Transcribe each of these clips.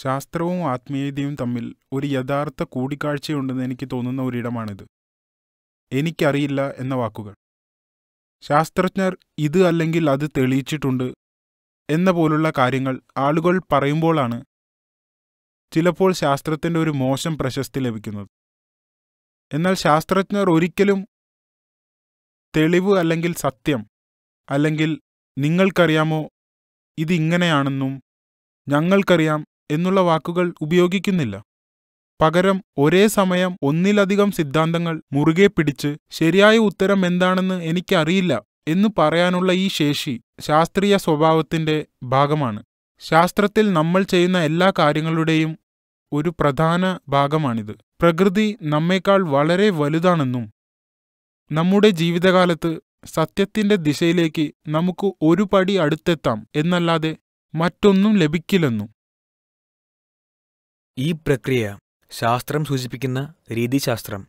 ശാസ്ത്രവും ആത്മീയതയും തമ്മിൽ ഒരു യഥാർത്ഥ കൂടിക്കാഴ്ചയുണ്ടെന്ന് എനിക്ക് തോന്നുന്ന ഒരിടമാണിത് എനിക്കറിയില്ല എന്ന വാക്കുകൾ ശാസ്ത്രജ്ഞർ ഇത് അല്ലെങ്കിൽ അത് തെളിയിച്ചിട്ടുണ്ട് എന്ന പോലുള്ള കാര്യങ്ങൾ ആളുകൾ പറയുമ്പോഴാണ് ചിലപ്പോൾ ശാസ്ത്രത്തിൻ്റെ ഒരു മോശം പ്രശസ്തി ലഭിക്കുന്നത് എന്നാൽ ശാസ്ത്രജ്ഞർ ഒരിക്കലും തെളിവ് അല്ലെങ്കിൽ സത്യം അല്ലെങ്കിൽ നിങ്ങൾക്കറിയാമോ ഇതിങ്ങനെയാണെന്നും ഞങ്ങൾക്കറിയാം എന്നുള്ള വാക്കുകൾ ഉപയോഗിക്കുന്നില്ല പകരം ഒരേ സമയം ഒന്നിലധികം സിദ്ധാന്തങ്ങൾ മുറുകെ പിടിച്ച് ശരിയായ ഉത്തരം എന്താണെന്ന് എനിക്കറിയില്ല എന്ന് പറയാനുള്ള ഈ ശേഷി ശാസ്ത്രീയ സ്വഭാവത്തിന്റെ ഭാഗമാണ് ശാസ്ത്രത്തിൽ നമ്മൾ ചെയ്യുന്ന എല്ലാ കാര്യങ്ങളുടെയും ഒരു പ്രധാന ഭാഗമാണിത് പ്രകൃതി നമ്മേക്കാൾ വളരെ വലുതാണെന്നും നമ്മുടെ ജീവിതകാലത്ത് സത്യത്തിന്റെ ദിശയിലേക്ക് നമുക്ക് ഒരു പടി അടുത്തെത്താം എന്നല്ലാതെ മറ്റൊന്നും ലഭിക്കില്ലെന്നും ഈ പ്രക്രിയ ശാസ്ത്രം സൂചിപ്പിക്കുന്ന രീതിശാസ്ത്രം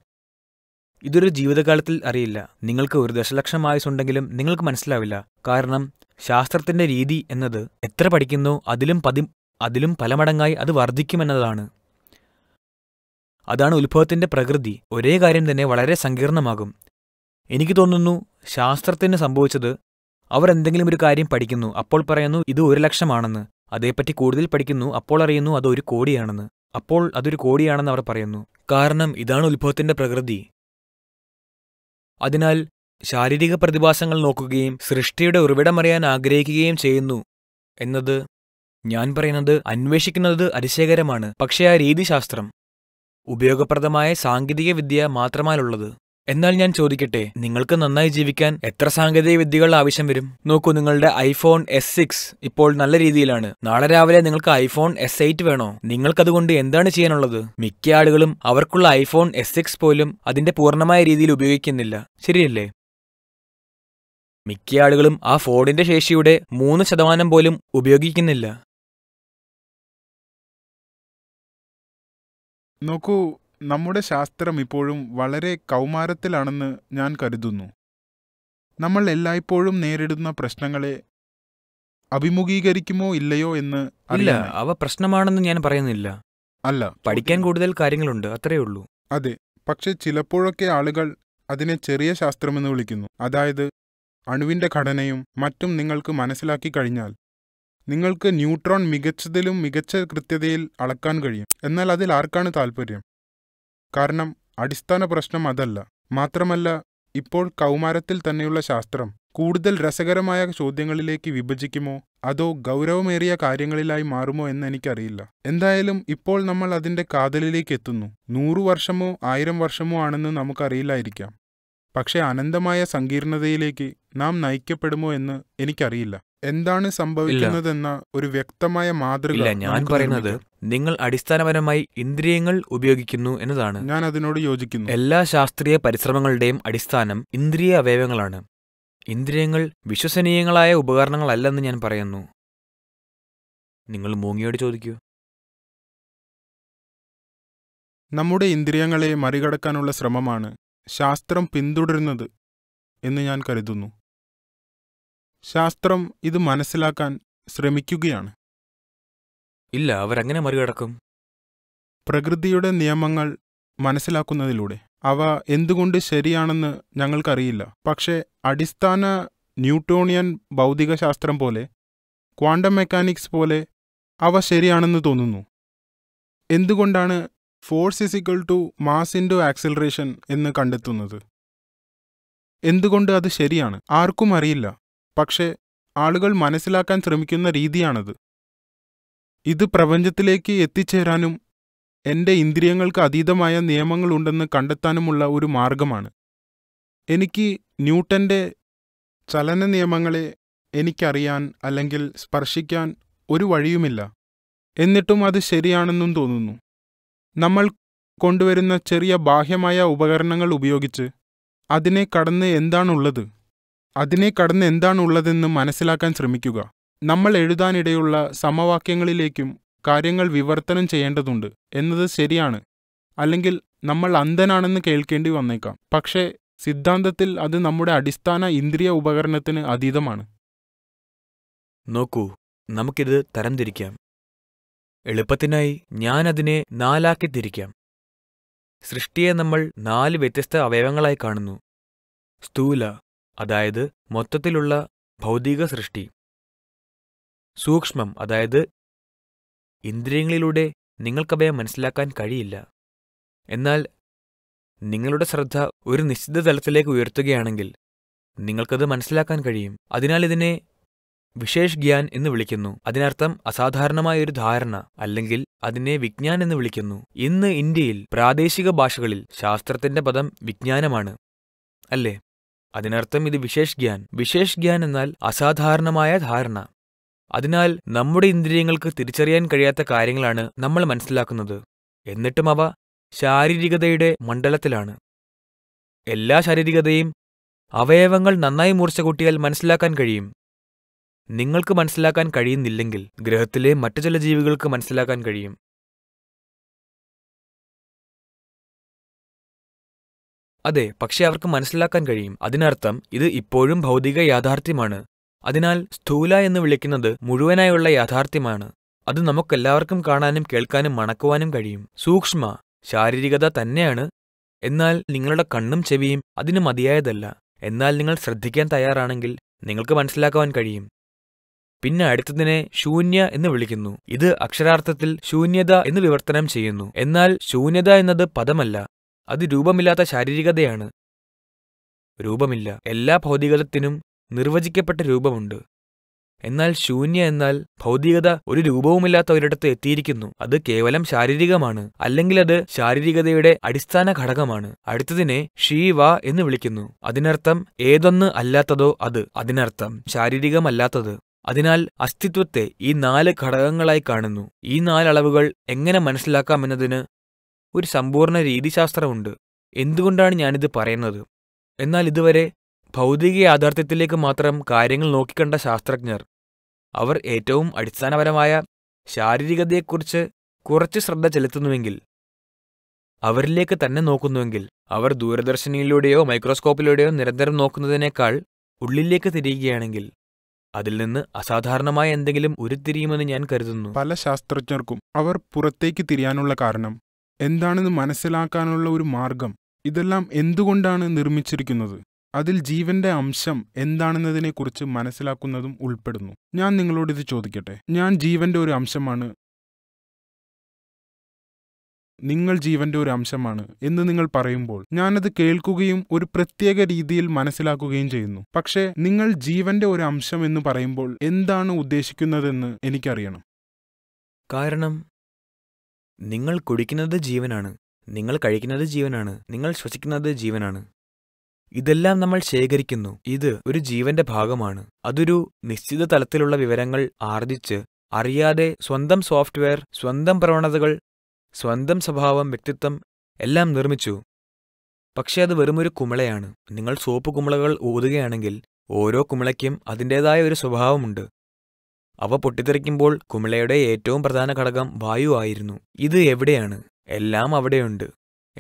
ഇതൊരു ജീവിതകാലത്തിൽ അറിയില്ല നിങ്ങൾക്ക് ഒരു ദശലക്ഷം ആയുസുണ്ടെങ്കിലും നിങ്ങൾക്ക് മനസ്സിലാവില്ല കാരണം ശാസ്ത്രത്തിന്റെ രീതി എന്നത് എത്ര പഠിക്കുന്നു അതിലും പതി അതിലും പലമടങ്ങായി അത് വർദ്ധിക്കുമെന്നതാണ് അതാണ് ഉത്ഭവത്തിന്റെ പ്രകൃതി ഒരേ കാര്യം തന്നെ വളരെ സങ്കീർണമാകും എനിക്ക് തോന്നുന്നു ശാസ്ത്രത്തിന് സംഭവിച്ചത് അവർ എന്തെങ്കിലും ഒരു കാര്യം പഠിക്കുന്നു അപ്പോൾ പറയുന്നു ഇത് ഒരു ലക്ഷമാണെന്ന് അതേപ്പറ്റി കൂടുതൽ പഠിക്കുന്നു അപ്പോൾ അറിയുന്നു അത് ഒരു കോടിയാണെന്ന് അപ്പോൾ അതൊരു കോടിയാണെന്ന് അവർ പറയുന്നു കാരണം ഇതാണ് ഉത്ഭവത്തിന്റെ പ്രകൃതി അതിനാൽ ശാരീരിക പ്രതിഭാസങ്ങൾ നോക്കുകയും സൃഷ്ടിയുടെ ഉറവിടം അറിയാൻ ആഗ്രഹിക്കുകയും ചെയ്യുന്നു എന്നത് ഞാൻ പറയുന്നത് അന്വേഷിക്കുന്നത് അതിശയകരമാണ് പക്ഷേ ആ രീതിശാസ്ത്രം ഉപയോഗപ്രദമായ സാങ്കേതിക വിദ്യ മാത്രമാലുള്ളത് എന്നാൽ ഞാൻ ചോദിക്കട്ടെ നിങ്ങൾക്ക് നന്നായി ജീവിക്കാൻ എത്ര സാങ്കേതിക വിദ്യകൾ ആവശ്യം വരും നോക്കൂ നിങ്ങളുടെ ഐഫോൺ എസ് സിക്സ് ഇപ്പോൾ നല്ല രീതിയിലാണ് നാളെ രാവിലെ നിങ്ങൾക്ക് ഐഫോൺ എസ് എയ്റ്റ് വേണോ നിങ്ങൾക്കതുകൊണ്ട് എന്താണ് ചെയ്യാനുള്ളത് മിക്ക ആളുകളും അവർക്കുള്ള ഐഫോൺ എസ് സിക്സ് പോലും അതിന്റെ പൂർണ്ണമായ രീതിയിൽ ഉപയോഗിക്കുന്നില്ല ശരിയല്ലേ മിക്ക ആളുകളും ആ ഫോണിന്റെ ശേഷിയുടെ മൂന്ന് ശതമാനം പോലും ഉപയോഗിക്കുന്നില്ല നോക്കൂ നമ്മുടെ ശാസ്ത്രം ഇപ്പോഴും വളരെ കൗമാരത്തിലാണെന്ന് ഞാൻ കരുതുന്നു നമ്മൾ എല്ലായ്പ്പോഴും നേരിടുന്ന പ്രശ്നങ്ങളെ അഭിമുഖീകരിക്കുമോ ഇല്ലയോ എന്ന് ഇല്ല അവ പ്രശ്നമാണെന്ന് ഞാൻ പറയുന്നില്ല അല്ല പഠിക്കാൻ കൂടുതൽ കാര്യങ്ങളുണ്ട് അത്രയേ ഉള്ളൂ അതെ പക്ഷെ ചിലപ്പോഴൊക്കെ ആളുകൾ അതിനെ ചെറിയ ശാസ്ത്രമെന്ന് വിളിക്കുന്നു അതായത് അണുവിന്റെ ഘടനയും മറ്റും നിങ്ങൾക്ക് മനസ്സിലാക്കി കഴിഞ്ഞാൽ നിങ്ങൾക്ക് ന്യൂട്രോൺ മികച്ചതിലും മികച്ച കൃത്യതയിൽ അളക്കാൻ കഴിയും എന്നാൽ അതിൽ ആർക്കാണ് താല്പര്യം കാരണം അടിസ്ഥാന പ്രശ്നം അതല്ല മാത്രമല്ല ഇപ്പോൾ കൗമാരത്തിൽ തന്നെയുള്ള ശാസ്ത്രം കൂടുതൽ രസകരമായ ചോദ്യങ്ങളിലേക്ക് വിഭജിക്കുമോ അതോ ഗൗരവമേറിയ കാര്യങ്ങളിലായി മാറുമോ എന്ന് എനിക്കറിയില്ല എന്തായാലും ഇപ്പോൾ നമ്മൾ അതിന്റെ കാതലിലേക്ക് എത്തുന്നു നൂറു വർഷമോ ആയിരം വർഷമോ ആണെന്ന് നമുക്കറിയില്ലായിരിക്കാം പക്ഷേ അനന്തമായ സങ്കീർണതയിലേക്ക് നാം നയിക്കപ്പെടുമോ എന്ന് എനിക്കറിയില്ല എന്താണ് സംഭവിക്കുന്നതെന്ന ഒരു വ്യക്തമായ മാതൃക ഞാൻ പറയുന്നത് നിങ്ങൾ അടിസ്ഥാനപരമായി ഇന്ദ്രിയങ്ങൾ ഉപയോഗിക്കുന്നു എന്നതാണ് ഞാൻ അതിനോട് യോജിക്കുന്നു എല്ലാ ശാസ്ത്രീയ പരിശ്രമങ്ങളുടെയും അടിസ്ഥാനം ഇന്ദ്രിയ അവയവങ്ങളാണ് ഇന്ദ്രിയങ്ങൾ വിശ്വസനീയങ്ങളായ ഉപകരണങ്ങളല്ലെന്ന് ഞാൻ പറയുന്നു നിങ്ങൾ മൂങ്ങിയോട് ചോദിക്കൂ നമ്മുടെ ഇന്ദ്രിയങ്ങളെ മറികടക്കാനുള്ള ശ്രമമാണ് ശാസ്ത്രം പിന്തുടരുന്നത് എന്ന് ഞാൻ കരുതുന്നു ശാസ്ത്രം ഇത് മനസ്സിലാക്കാൻ ശ്രമിക്കുകയാണ് ഇല്ല അവരങ്ങനെ മറികടക്കും പ്രകൃതിയുടെ നിയമങ്ങൾ മനസ്സിലാക്കുന്നതിലൂടെ അവ എന്തുകൊണ്ട് ശരിയാണെന്ന് ഞങ്ങൾക്കറിയില്ല പക്ഷേ അടിസ്ഥാന ന്യൂട്ടോണിയൻ ഭൗതികശാസ്ത്രം പോലെ ക്വാണ്ടം മെക്കാനിക്സ് പോലെ അവ ശരിയാണെന്ന് തോന്നുന്നു എന്തുകൊണ്ടാണ് force is equal to mass into acceleration എന്ന് കണ്ടെത്തുന്നത് എന്തുകൊണ്ട് അത് ശരിയാണ് ആർക്കും അറിയില്ല പക്ഷേ ആളുകൾ മനസ്സിലാക്കാൻ ശ്രമിക്കുന്ന രീതിയാണത് ഇത് പ്രപഞ്ചത്തിലേക്ക് എത്തിച്ചേരാനും എന്റെ ഇന്ദ്രിയങ്ങൾക്ക് അതീതമായ നിയമങ്ങളുണ്ടെന്ന് കണ്ടെത്താനുമുള്ള ഒരു മാർഗമാണ് എനിക്ക് ന്യൂട്ടന്റെ ചലന നിയമങ്ങളെ എനിക്കറിയാൻ അല്ലെങ്കിൽ സ്പർശിക്കാൻ ഒരു വഴിയുമില്ല എന്നിട്ടും അത് ശരിയാണെന്നും തോന്നുന്നു നമ്മൾ കൊണ്ടുവരുന്ന ചെറിയ ബാഹ്യമായ ഉപകരണങ്ങൾ ഉപയോഗിച്ച് അതിനെ കടന്ന് എന്താണുള്ളത് അതിനെ കടന്ന് എന്താണുള്ളതെന്ന് മനസ്സിലാക്കാൻ ശ്രമിക്കുക നമ്മൾ എഴുതാനിടയുള്ള സമവാക്യങ്ങളിലേക്കും കാര്യങ്ങൾ വിവർത്തനം ചെയ്യേണ്ടതുണ്ട് എന്നത് ശരിയാണ് അല്ലെങ്കിൽ നമ്മൾ അന്ധനാണെന്ന് കേൾക്കേണ്ടി വന്നേക്കാം പക്ഷേ സിദ്ധാന്തത്തിൽ അത് നമ്മുടെ അടിസ്ഥാന ഇന്ദ്രിയ ഉപകരണത്തിന് അതീതമാണ് നോക്കൂ നമുക്കിത് തരംതിരിക്കാം എളുപ്പത്തിനായി ഞാനതിനെ നാലാക്കി തിരിക്കാം സൃഷ്ടിയെ നമ്മൾ നാല് വ്യത്യസ്ത അവയവങ്ങളായി കാണുന്നു സ്ഥൂല അതായത് മൊത്തത്തിലുള്ള ഭൗതിക സൃഷ്ടി സൂക്ഷ്മം അതായത് ഇന്ദ്രിയങ്ങളിലൂടെ നിങ്ങൾക്കവയെ മനസ്സിലാക്കാൻ കഴിയില്ല എന്നാൽ നിങ്ങളുടെ ശ്രദ്ധ ഒരു നിശ്ചിത തലത്തിലേക്ക് ഉയർത്തുകയാണെങ്കിൽ നിങ്ങൾക്കത് മനസ്സിലാക്കാൻ കഴിയും അതിനാൽ ഇതിനെ വിശേഷ് ഗ്യാൻ എന്ന് വിളിക്കുന്നു അതിനർത്ഥം അസാധാരണമായ ഒരു ധാരണ അല്ലെങ്കിൽ അതിനെ വിജ്ഞാൻ എന്ന് വിളിക്കുന്നു ഇന്ന് ഇന്ത്യയിൽ പ്രാദേശിക ഭാഷകളിൽ ശാസ്ത്രത്തിന്റെ പദം വിജ്ഞാനമാണ് അല്ലേ അതിനർത്ഥം ഇത് വിശേഷ് ഗ്യാൻ വിശേഷ് ഗ്യാൻ എന്നാൽ അസാധാരണമായ ധാരണ അതിനാൽ നമ്മുടെ ഇന്ദ്രിയങ്ങൾക്ക് തിരിച്ചറിയാൻ കഴിയാത്ത കാര്യങ്ങളാണ് നമ്മൾ മനസ്സിലാക്കുന്നത് എന്നിട്ടും അവ ശാരീരികതയുടെ മണ്ഡലത്തിലാണ് എല്ലാ ശാരീരികതയും അവയവങ്ങൾ നന്നായി മൂർച്ച കൂട്ടിയാൽ മനസ്സിലാക്കാൻ കഴിയും നിങ്ങൾക്ക് മനസ്സിലാക്കാൻ കഴിയുന്നില്ലെങ്കിൽ ഗ്രഹത്തിലെ മറ്റു ചില ജീവികൾക്ക് മനസ്സിലാക്കാൻ കഴിയും അതെ പക്ഷെ അവർക്ക് മനസ്സിലാക്കാൻ കഴിയും അതിനർത്ഥം ഇത് ഇപ്പോഴും ഭൗതിക യാഥാർത്ഥ്യമാണ് അതിനാൽ സ്ഥൂല എന്ന് വിളിക്കുന്നത് മുഴുവനായുള്ള യാഥാർത്ഥ്യമാണ് അത് നമുക്കെല്ലാവർക്കും കാണാനും കേൾക്കാനും മണക്കുവാനും കഴിയും സൂക്ഷ്മ ശാരീരികത തന്നെയാണ് എന്നാൽ നിങ്ങളുടെ കണ്ണും ചെവിയും അതിന് മതിയായതല്ല എന്നാൽ നിങ്ങൾ ശ്രദ്ധിക്കാൻ തയ്യാറാണെങ്കിൽ നിങ്ങൾക്ക് മനസ്സിലാക്കുവാൻ കഴിയും പിന്നെ അടുത്തതിനെ ശൂന്യ എന്ന് വിളിക്കുന്നു ഇത് അക്ഷരാർത്ഥത്തിൽ ശൂന്യത എന്ന് വിവർത്തനം ചെയ്യുന്നു എന്നാൽ ശൂന്യത എന്നത് പദമല്ല അത് രൂപമില്ലാത്ത ശാരീരികതയാണ് രൂപമില്ല എല്ലാ ഭൗതികതത്തിനും നിർവചിക്കപ്പെട്ട രൂപമുണ്ട് എന്നാൽ ശൂന്യ എന്നാൽ ഭൗതികത ഒരു രൂപവുമില്ലാത്ത ഒരിടത്ത് എത്തിയിരിക്കുന്നു അത് കേവലം ശാരീരികമാണ് അല്ലെങ്കിൽ അത് ശാരീരികതയുടെ അടിസ്ഥാന ഘടകമാണ് അടുത്തതിനെ ഷീവ എന്ന് വിളിക്കുന്നു അതിനർത്ഥം ഏതൊന്ന് അല്ലാത്തതോ അത് അതിനർത്ഥം ശാരീരികമല്ലാത്തത് അതിനാൽ അസ്തിത്വത്തെ ഈ നാല് ഘടകങ്ങളായി കാണുന്നു ഈ നാലളവുകൾ എങ്ങനെ മനസ്സിലാക്കാമെന്നതിന് ഒരു സമ്പൂർണ്ണ രീതിശാസ്ത്രമുണ്ട് എന്തുകൊണ്ടാണ് ഞാനിത് പറയുന്നത് എന്നാൽ ഇതുവരെ ഭൗതിക യാഥാർത്ഥ്യത്തിലേക്ക് മാത്രം കാര്യങ്ങൾ നോക്കിക്കണ്ട ശാസ്ത്രജ്ഞർ അവർ ഏറ്റവും അടിസ്ഥാനപരമായ ശാരീരികതയെക്കുറിച്ച് കുറച്ച് ശ്രദ്ധ ചെലുത്തുന്നുവെങ്കിൽ അവരിലേക്ക് തന്നെ നോക്കുന്നുവെങ്കിൽ അവർ ദൂരദർശിനിയിലൂടെയോ മൈക്രോസ്കോപ്പിലൂടെയോ നിരന്തരം നോക്കുന്നതിനേക്കാൾ ഉള്ളിലേക്ക് തിരിയുകയാണെങ്കിൽ അതിൽ നിന്ന് അസാധാരണമായ എന്തെങ്കിലും ഉരുത്തിരിയുമെന്ന് ഞാൻ കരുതുന്നു പല ശാസ്ത്രജ്ഞർക്കും അവർ പുറത്തേക്ക് തിരിയാനുള്ള കാരണം എന്താണെന്ന് മനസ്സിലാക്കാനുള്ള ഒരു മാർഗം ഇതെല്ലാം എന്തുകൊണ്ടാണ് നിർമ്മിച്ചിരിക്കുന്നത് അതിൽ ജീവന്റെ അംശം എന്താണെന്നതിനെക്കുറിച്ച് മനസ്സിലാക്കുന്നതും ഉൾപ്പെടുന്നു ഞാൻ നിങ്ങളോട് ഇത് ചോദിക്കട്ടെ ഞാൻ ജീവന്റെ ഒരു അംശമാണ് നിങ്ങൾ ജീവന്റെ ഒരു അംശമാണ് എന്ന് നിങ്ങൾ പറയുമ്പോൾ ഞാനത് കേൾക്കുകയും ഒരു പ്രത്യേക രീതിയിൽ മനസ്സിലാക്കുകയും ചെയ്യുന്നു പക്ഷേ നിങ്ങൾ ജീവന്റെ ഒരു അംശം എന്ന് പറയുമ്പോൾ എന്താണ് ഉദ്ദേശിക്കുന്നതെന്ന് എനിക്കറിയണം കാരണം നിങ്ങൾ കുടിക്കുന്നത് ജീവനാണ് നിങ്ങൾ കഴിക്കുന്നത് ജീവനാണ് നിങ്ങൾ ശ്വസിക്കുന്നത് ജീവനാണ് ഇതെല്ലാം നമ്മൾ ശേഖരിക്കുന്നു ഇത് ഒരു ജീവന്റെ ഭാഗമാണ് അതൊരു നിശ്ചിത തലത്തിലുള്ള വിവരങ്ങൾ ആർജിച്ച് അറിയാതെ സ്വന്തം സോഫ്റ്റ്വെയർ സ്വന്തം പ്രവണതകൾ സ്വന്തം സ്വഭാവം വ്യക്തിത്വം എല്ലാം നിർമ്മിച്ചു പക്ഷേ അത് വെറുമൊരു കുമിളയാണ് നിങ്ങൾ സോപ്പ് കുമിളകൾ ഊതുകയാണെങ്കിൽ ഓരോ കുമിളയ്ക്കും അതിൻ്റെതായ ഒരു സ്വഭാവമുണ്ട് അവ പൊട്ടിത്തെറിക്കുമ്പോൾ കുമിളയുടെ ഏറ്റവും പ്രധാന ഘടകം വായു ആയിരുന്നു ഇത് എവിടെയാണ് എല്ലാം അവിടെയുണ്ട്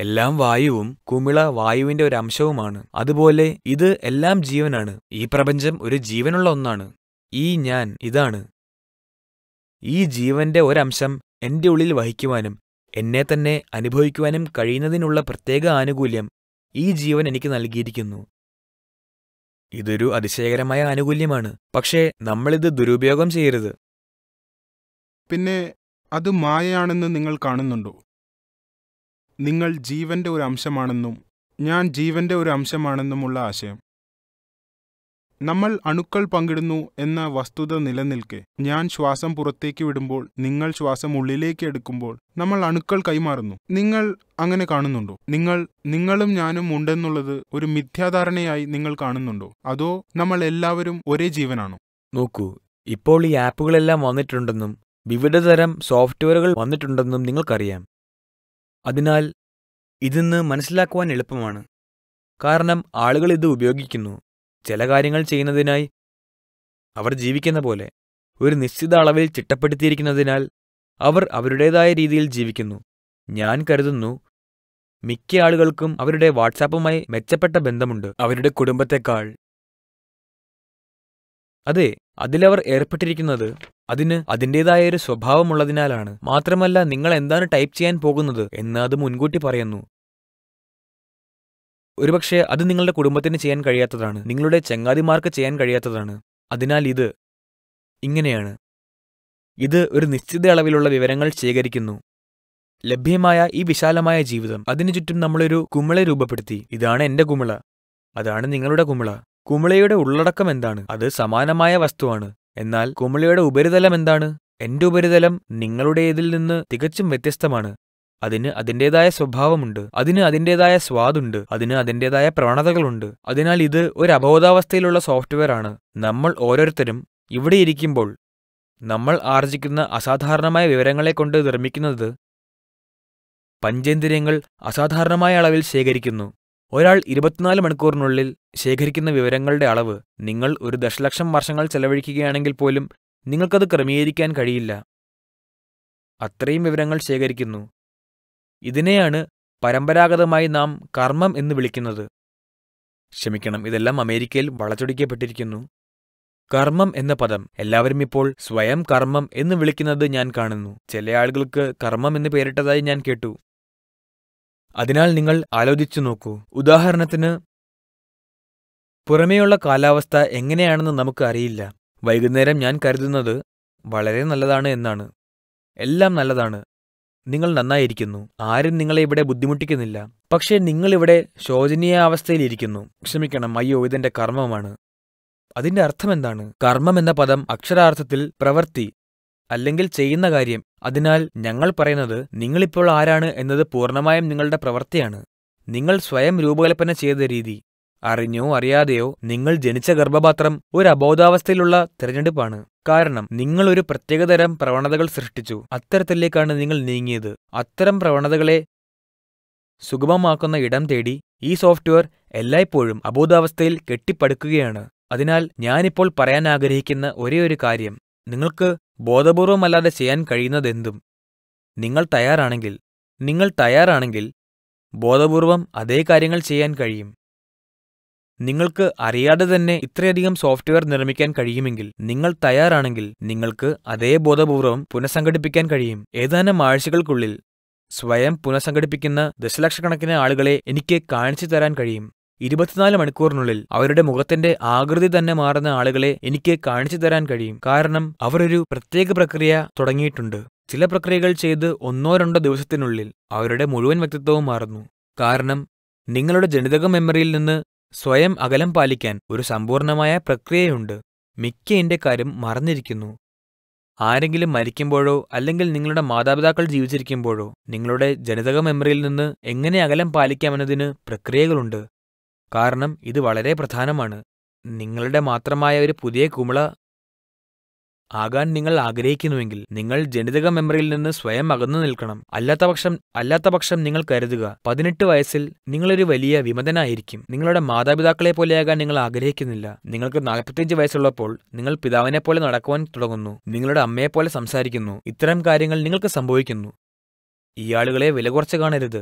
എല്ലാം വായുവും കുമിള വായുവിന്റെ ഒരു അംശവുമാണ് അതുപോലെ ഇത് എല്ലാം ജീവനാണ് ഈ പ്രപഞ്ചം ഒരു ജീവനുള്ള ഒന്നാണ് ഈ ഞാൻ ഇതാണ് ഈ ജീവന്റെ ഒരംശം എന്റെ ഉള്ളിൽ വഹിക്കുവാനും എന്നെ തന്നെ അനുഭവിക്കുവാനും കഴിയുന്നതിനുള്ള പ്രത്യേക ആനുകൂല്യം ഈ ജീവൻ എനിക്ക് നൽകിയിരിക്കുന്നു ഇതൊരു അതിശയകരമായ ആനുകൂല്യമാണ് പക്ഷേ നമ്മളിത് ദുരുപയോഗം ചെയ്യരുത് പിന്നെ അത് മായയാണെന്ന് നിങ്ങൾ കാണുന്നുണ്ടോ നിങ്ങൾ ജീവന്റെ ഒരു അംശമാണെന്നും ഞാൻ ജീവന്റെ ഒരു അംശമാണെന്നുമുള്ള ആശയം നമ്മൾ അണുക്കൾ പങ്കിടുന്നു എന്ന വസ്തുത നിലനിൽക്കെ ഞാൻ ശ്വാസം പുറത്തേക്ക് വിടുമ്പോൾ നിങ്ങൾ ശ്വാസം ഉള്ളിലേക്ക് എടുക്കുമ്പോൾ നമ്മൾ അണുക്കൾ കൈമാറുന്നു നിങ്ങൾ അങ്ങനെ കാണുന്നുണ്ടോ നിങ്ങൾ നിങ്ങളും ഞാനും ഉണ്ടെന്നുള്ളത് ഒരു മിഥ്യാധാരണയായി നിങ്ങൾ കാണുന്നുണ്ടോ അതോ നമ്മൾ എല്ലാവരും ഒരേ ജീവനാണോ നോക്കൂ ഇപ്പോൾ ഈ ആപ്പുകളെല്ലാം വന്നിട്ടുണ്ടെന്നും വിവിധതരം സോഫ്റ്റ്വെയറുകൾ വന്നിട്ടുണ്ടെന്നും നിങ്ങൾക്കറിയാം അതിനാൽ ഇതിന്ന് മനസ്സിലാക്കുവാൻ എളുപ്പമാണ് കാരണം ആളുകൾ ഇത് ഉപയോഗിക്കുന്നു ചില കാര്യങ്ങൾ ചെയ്യുന്നതിനായി അവർ ജീവിക്കുന്ന പോലെ ഒരു നിശ്ചിത അളവിൽ ചിട്ടപ്പെടുത്തിയിരിക്കുന്നതിനാൽ അവർ അവരുടേതായ രീതിയിൽ ജീവിക്കുന്നു ഞാൻ കരുതുന്നു മിക്ക ആളുകൾക്കും അവരുടെ വാട്സാപ്പുമായി മെച്ചപ്പെട്ട ബന്ധമുണ്ട് അവരുടെ കുടുംബത്തെക്കാൾ അതെ അതിലവർ ഏർപ്പെട്ടിരിക്കുന്നത് അതിന് അതിൻ്റെതായ ഒരു സ്വഭാവമുള്ളതിനാലാണ് മാത്രമല്ല നിങ്ങൾ എന്താണ് ടൈപ്പ് ചെയ്യാൻ പോകുന്നത് എന്ന് അത് മുൻകൂട്ടി പറയുന്നു ഒരുപക്ഷെ അത് നിങ്ങളുടെ കുടുംബത്തിന് ചെയ്യാൻ കഴിയാത്തതാണ് നിങ്ങളുടെ ചങ്ങാതിമാർക്ക് ചെയ്യാൻ കഴിയാത്തതാണ് അതിനാൽ ഇത് ഇങ്ങനെയാണ് ഇത് ഒരു നിശ്ചിത അളവിലുള്ള വിവരങ്ങൾ ശേഖരിക്കുന്നു ലഭ്യമായ ഈ വിശാലമായ ജീവിതം അതിനു ചുറ്റും നമ്മളൊരു കുമിള രൂപപ്പെടുത്തി ഇതാണ് എന്റെ കുമിള അതാണ് നിങ്ങളുടെ കുമിള കുമിളയുടെ ഉള്ളടക്കം എന്താണ് അത് സമാനമായ വസ്തുവാണ് എന്നാൽ കുമിളയുടെ ഉപരിതലം എന്താണ് എന്റെ ഉപരിതലം നിങ്ങളുടേതിൽ നിന്ന് തികച്ചും വ്യത്യസ്തമാണ് അതിന് അതിൻ്റെതായ സ്വഭാവമുണ്ട് അതിന് അതിൻ്റെതായ സ്വാദുണ്ട് അതിന് അതിൻ്റെതായ പ്രവണതകളുണ്ട് അതിനാൽ ഇത് ഒരു അബോധാവസ്ഥയിലുള്ള സോഫ്റ്റ്വെയർ ആണ് നമ്മൾ ഓരോരുത്തരും ഇവിടെ ഇരിക്കുമ്പോൾ നമ്മൾ ആർജിക്കുന്ന അസാധാരണമായ വിവരങ്ങളെ കൊണ്ട് നിർമ്മിക്കുന്നത് പഞ്ചേന്ദ്രിയങ്ങൾ അസാധാരണമായ അളവിൽ ശേഖരിക്കുന്നു ഒരാൾ ഇരുപത്തിനാല് മണിക്കൂറിനുള്ളിൽ ശേഖരിക്കുന്ന വിവരങ്ങളുടെ അളവ് നിങ്ങൾ ഒരു ദശലക്ഷം വർഷങ്ങൾ ചെലവഴിക്കുകയാണെങ്കിൽ പോലും നിങ്ങൾക്കത് ക്രമീകരിക്കാൻ കഴിയില്ല അത്രയും വിവരങ്ങൾ ശേഖരിക്കുന്നു ഇതിനെയാണ് പരമ്പരാഗതമായി നാം കർമ്മം എന്ന് വിളിക്കുന്നത് ക്ഷമിക്കണം ഇതെല്ലാം അമേരിക്കയിൽ വളച്ചൊടിക്കപ്പെട്ടിരിക്കുന്നു കർമ്മം എന്ന പദം എല്ലാവരും ഇപ്പോൾ സ്വയം കർമ്മം എന്ന് വിളിക്കുന്നത് ഞാൻ കാണുന്നു ചില ആളുകൾക്ക് കർമ്മം എന്ന് പേരിട്ടതായി ഞാൻ കേട്ടു അതിനാൽ നിങ്ങൾ ആലോചിച്ചു നോക്കൂ ഉദാഹരണത്തിന് പുറമേയുള്ള കാലാവസ്ഥ എങ്ങനെയാണെന്ന് നമുക്ക് അറിയില്ല വൈകുന്നേരം ഞാൻ കരുതുന്നത് വളരെ നല്ലതാണ് എന്നാണ് എല്ലാം നല്ലതാണ് നിങ്ങൾ നന്നായിരിക്കുന്നു ആരും നിങ്ങളെ ഇവിടെ ബുദ്ധിമുട്ടിക്കുന്നില്ല പക്ഷേ നിങ്ങൾ ഇവിടെ ശോചനീയാവസ്ഥയിലിരിക്കുന്നു ക്ഷമിക്കണം അയ്യോ ഇതിന്റെ കർമ്മമാണ് അതിന്റെ അർത്ഥമെന്താണ് കർമ്മം എന്ന പദം അക്ഷരാർത്ഥത്തിൽ പ്രവൃത്തി അല്ലെങ്കിൽ ചെയ്യുന്ന കാര്യം അതിനാൽ ഞങ്ങൾ പറയുന്നത് നിങ്ങളിപ്പോൾ ആരാണ് എന്നത് പൂർണ്ണമായും നിങ്ങളുടെ പ്രവൃത്തിയാണ് നിങ്ങൾ സ്വയം രൂപകൽപ്പന ചെയ്ത രീതി അറിഞ്ഞോ അറിയാതെയോ നിങ്ങൾ ജനിച്ച ഗർഭപാത്രം ഒരു അബോധാവസ്ഥയിലുള്ള തിരഞ്ഞെടുപ്പാണ് കാരണം നിങ്ങൾ ഒരു പ്രത്യേകതരം പ്രവണതകൾ സൃഷ്ടിച്ചു അത്തരത്തിലേക്കാണ് നിങ്ങൾ നീങ്ങിയത് അത്തരം പ്രവണതകളെ സുഗമമാക്കുന്ന ഇടം തേടി ഈ സോഫ്റ്റ്വെയർ എല്ലായ്പ്പോഴും അബോധാവസ്ഥയിൽ കെട്ടിപ്പടുക്കുകയാണ് അതിനാൽ ഞാനിപ്പോൾ പറയാൻ ആഗ്രഹിക്കുന്ന ഒരേയൊരു കാര്യം നിങ്ങൾക്ക് ബോധപൂർവമല്ലാതെ ചെയ്യാൻ കഴിയുന്നതെന്തും നിങ്ങൾ തയ്യാറാണെങ്കിൽ നിങ്ങൾ തയ്യാറാണെങ്കിൽ ബോധപൂർവം അതേ കാര്യങ്ങൾ ചെയ്യാൻ കഴിയും നിങ്ങൾക്ക് അറിയാതെ തന്നെ ഇത്രയധികം സോഫ്റ്റ്വെയർ നിർമ്മിക്കാൻ കഴിയുമെങ്കിൽ നിങ്ങൾ തയ്യാറാണെങ്കിൽ നിങ്ങൾക്ക് അതേ ബോധപൂർവം പുനഃസംഘടിപ്പിക്കാൻ കഴിയും ഏതാനും ആഴ്ചകൾക്കുള്ളിൽ സ്വയം പുനഃസംഘടിപ്പിക്കുന്ന ദശലക്ഷക്കണക്കിന് ആളുകളെ എനിക്ക് കാണിച്ചു തരാൻ കഴിയും ഇരുപത്തിനാല് മണിക്കൂറിനുള്ളിൽ അവരുടെ മുഖത്തിന്റെ ആകൃതി തന്നെ മാറുന്ന ആളുകളെ എനിക്ക് കാണിച്ചു തരാൻ കഴിയും കാരണം അവരൊരു പ്രത്യേക പ്രക്രിയ തുടങ്ങിയിട്ടുണ്ട് ചില പ്രക്രിയകൾ ചെയ്ത് ഒന്നോ രണ്ടോ ദിവസത്തിനുള്ളിൽ അവരുടെ മുഴുവൻ വ്യക്തിത്വവും മാറുന്നു കാരണം നിങ്ങളുടെ ജനിതക മെമ്മറിയിൽ നിന്ന് സ്വയം അകലം പാലിക്കാൻ ഒരു സമ്പൂർണമായ പ്രക്രിയയുണ്ട് മിക്ക ഇന്ത്യക്കാരും മറന്നിരിക്കുന്നു ആരെങ്കിലും മരിക്കുമ്പോഴോ അല്ലെങ്കിൽ നിങ്ങളുടെ മാതാപിതാക്കൾ ജീവിച്ചിരിക്കുമ്പോഴോ നിങ്ങളുടെ ജനിതക മെമ്മറിയിൽ നിന്ന് എങ്ങനെ അകലം പാലിക്കാമെന്നതിന് പ്രക്രിയകളുണ്ട് കാരണം ഇത് വളരെ പ്രധാനമാണ് നിങ്ങളുടെ മാത്രമായ ഒരു പുതിയ കുമിള ആകാൻ നിങ്ങൾ ആഗ്രഹിക്കുന്നുവെങ്കിൽ നിങ്ങൾ ജനിതക മെമ്മറിയിൽ നിന്ന് സ്വയം അകന്നു നിൽക്കണം അല്ലാത്തപക്ഷം അല്ലാത്തപക്ഷം നിങ്ങൾ കരുതുക പതിനെട്ട് വയസ്സിൽ നിങ്ങളൊരു വലിയ വിമതനായിരിക്കും നിങ്ങളുടെ മാതാപിതാക്കളെ പോലെയാകാൻ നിങ്ങൾ ആഗ്രഹിക്കുന്നില്ല നിങ്ങൾക്ക് നാൽപ്പത്തിയഞ്ച് വയസ്സുള്ളപ്പോൾ നിങ്ങൾ പിതാവിനെ പോലെ നടക്കുവാൻ തുടങ്ങുന്നു നിങ്ങളുടെ അമ്മയെ പോലെ സംസാരിക്കുന്നു ഇത്തരം കാര്യങ്ങൾ നിങ്ങൾക്ക് സംഭവിക്കുന്നു ഇയാളുകളെ വില കുറച്ച് കാണരുത്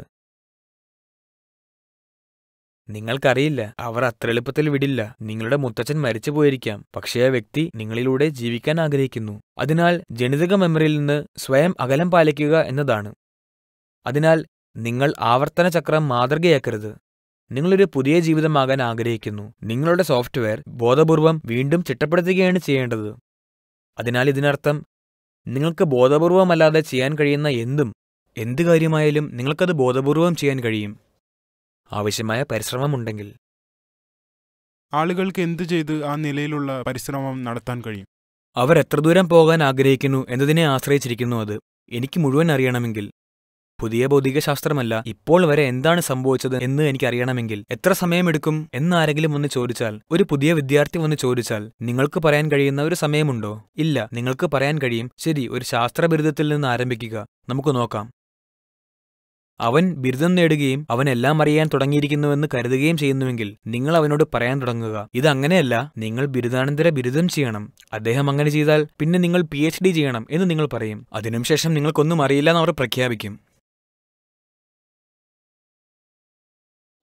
നിങ്ങൾക്കറിയില്ല അവർ അത്ര എളുപ്പത്തിൽ വിടില്ല നിങ്ങളുടെ മുത്തച്ഛൻ മരിച്ചു പോയിരിക്കാം പക്ഷേ ആ വ്യക്തി നിങ്ങളിലൂടെ ജീവിക്കാൻ ആഗ്രഹിക്കുന്നു അതിനാൽ ജനിതക മെമ്മറിയിൽ നിന്ന് സ്വയം അകലം പാലിക്കുക എന്നതാണ് അതിനാൽ നിങ്ങൾ ആവർത്തന ചക്രം മാതൃകയാക്കരുത് നിങ്ങളൊരു പുതിയ ജീവിതമാകാൻ ആഗ്രഹിക്കുന്നു നിങ്ങളുടെ സോഫ്റ്റ്വെയർ ബോധപൂർവം വീണ്ടും ചിട്ടപ്പെടുത്തുകയാണ് ചെയ്യേണ്ടത് അതിനാൽ ഇതിനർത്ഥം നിങ്ങൾക്ക് ബോധപൂർവമല്ലാതെ ചെയ്യാൻ കഴിയുന്ന എന്തും എന്ത് കാര്യമായാലും നിങ്ങൾക്കത് ബോധപൂർവം ചെയ്യാൻ കഴിയും ആവശ്യമായ പരിശ്രമമുണ്ടെങ്കിൽ ആളുകൾക്ക് എന്തു ചെയ്ത് ആ നിലയിലുള്ള പരിശ്രമം നടത്താൻ കഴിയും അവർ എത്ര ദൂരം പോകാൻ ആഗ്രഹിക്കുന്നു എന്നതിനെ ആശ്രയിച്ചിരിക്കുന്നു അത് എനിക്ക് മുഴുവൻ അറിയണമെങ്കിൽ പുതിയ ഭൗതികശാസ്ത്രമല്ല ഇപ്പോൾ വരെ എന്താണ് സംഭവിച്ചത് എന്ന് എനിക്കറിയണമെങ്കിൽ എത്ര സമയമെടുക്കും എന്നാരെങ്കിലും ഒന്ന് ചോദിച്ചാൽ ഒരു പുതിയ വിദ്യാർത്ഥി വന്ന് ചോദിച്ചാൽ നിങ്ങൾക്ക് പറയാൻ കഴിയുന്ന ഒരു സമയമുണ്ടോ ഇല്ല നിങ്ങൾക്ക് പറയാൻ കഴിയും ശരി ഒരു ശാസ്ത്ര നിന്ന് ആരംഭിക്കുക നമുക്ക് നോക്കാം അവൻ ബിരുദം നേടുകയും അവൻ എല്ലാം അറിയാൻ തുടങ്ങിയിരിക്കുന്നുവെന്ന് കരുതുകയും ചെയ്യുന്നുവെങ്കിൽ നിങ്ങൾ അവനോട് പറയാൻ തുടങ്ങുക ഇത് അങ്ങനെയല്ല നിങ്ങൾ ബിരുദാനന്തര ബിരുദം ചെയ്യണം അദ്ദേഹം അങ്ങനെ ചെയ്താൽ പിന്നെ നിങ്ങൾ പി ചെയ്യണം എന്ന് നിങ്ങൾ പറയും അതിനുശേഷം നിങ്ങൾക്കൊന്നും അറിയില്ല എന്ന് അവർ പ്രഖ്യാപിക്കും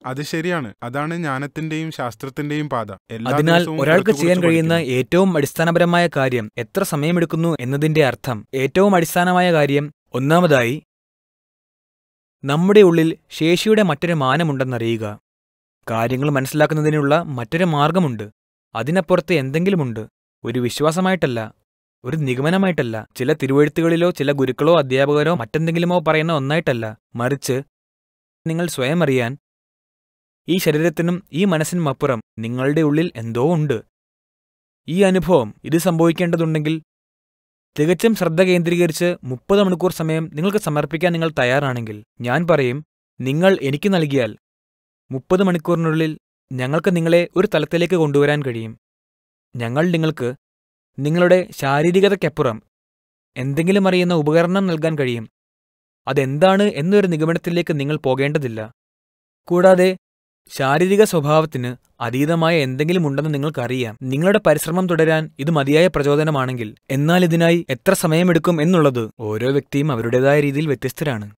അത് ശരിയാണ് അതാണ് ജ്ഞാനത്തിന്റെയും ശാസ്ത്രത്തിന്റെയും പാത അതിനാൽ ഒരാൾക്ക് ചെയ്യാൻ കഴിയുന്ന ഏറ്റവും അടിസ്ഥാനപരമായ കാര്യം എത്ര സമയമെടുക്കുന്നു എന്നതിന്റെ അർത്ഥം ഏറ്റവും അടിസ്ഥാനമായ കാര്യം ഒന്നാമതായി നമ്മുടെ ഉള്ളിൽ ശേഷിയുടെ മറ്റൊരു മാനമുണ്ടെന്നറിയുക കാര്യങ്ങൾ മനസ്സിലാക്കുന്നതിനുള്ള മറ്റൊരു മാർഗമുണ്ട് അതിനപ്പുറത്ത് എന്തെങ്കിലുമുണ്ട് ഒരു വിശ്വാസമായിട്ടല്ല ഒരു നിഗമനമായിട്ടല്ല ചില തിരുവഴുത്തുകളിലോ ചില ഗുരുക്കളോ അധ്യാപകരോ മറ്റെന്തെങ്കിലുമോ പറയുന്ന ഒന്നായിട്ടല്ല മറിച്ച് നിങ്ങൾ സ്വയം അറിയാൻ ഈ ശരീരത്തിനും ഈ മനസ്സിനും അപ്പുറം നിങ്ങളുടെ ഉള്ളിൽ എന്തോ ഉണ്ട് ഈ അനുഭവം ഇത് സംഭവിക്കേണ്ടതുണ്ടെങ്കിൽ തികച്ചും ശ്രദ്ധ കേന്ദ്രീകരിച്ച് മുപ്പത് മണിക്കൂർ സമയം നിങ്ങൾക്ക് സമർപ്പിക്കാൻ നിങ്ങൾ തയ്യാറാണെങ്കിൽ ഞാൻ പറയും നിങ്ങൾ എനിക്ക് നൽകിയാൽ മുപ്പത് മണിക്കൂറിനുള്ളിൽ ഞങ്ങൾക്ക് നിങ്ങളെ ഒരു തലത്തിലേക്ക് കൊണ്ടുവരാൻ കഴിയും ഞങ്ങൾ നിങ്ങൾക്ക് നിങ്ങളുടെ ശാരീരികതയ്ക്കപ്പുറം എന്തെങ്കിലും അറിയുന്ന ഉപകരണം നൽകാൻ കഴിയും അതെന്താണ് എന്നൊരു നിഗമനത്തിലേക്ക് നിങ്ങൾ പോകേണ്ടതില്ല കൂടാതെ ശാരീരിക സ്വഭാവത്തിന് അതീതമായ എന്തെങ്കിലും ഉണ്ടെന്ന് നിങ്ങൾക്കറിയാം നിങ്ങളുടെ പരിശ്രമം തുടരാൻ ഇത് മതിയായ പ്രചോദനമാണെങ്കിൽ എന്നാൽ ഇതിനായി എത്ര സമയമെടുക്കും എന്നുള്ളത് ഓരോ വ്യക്തിയും അവരുടേതായ രീതിയിൽ വ്യത്യസ്തരാണ്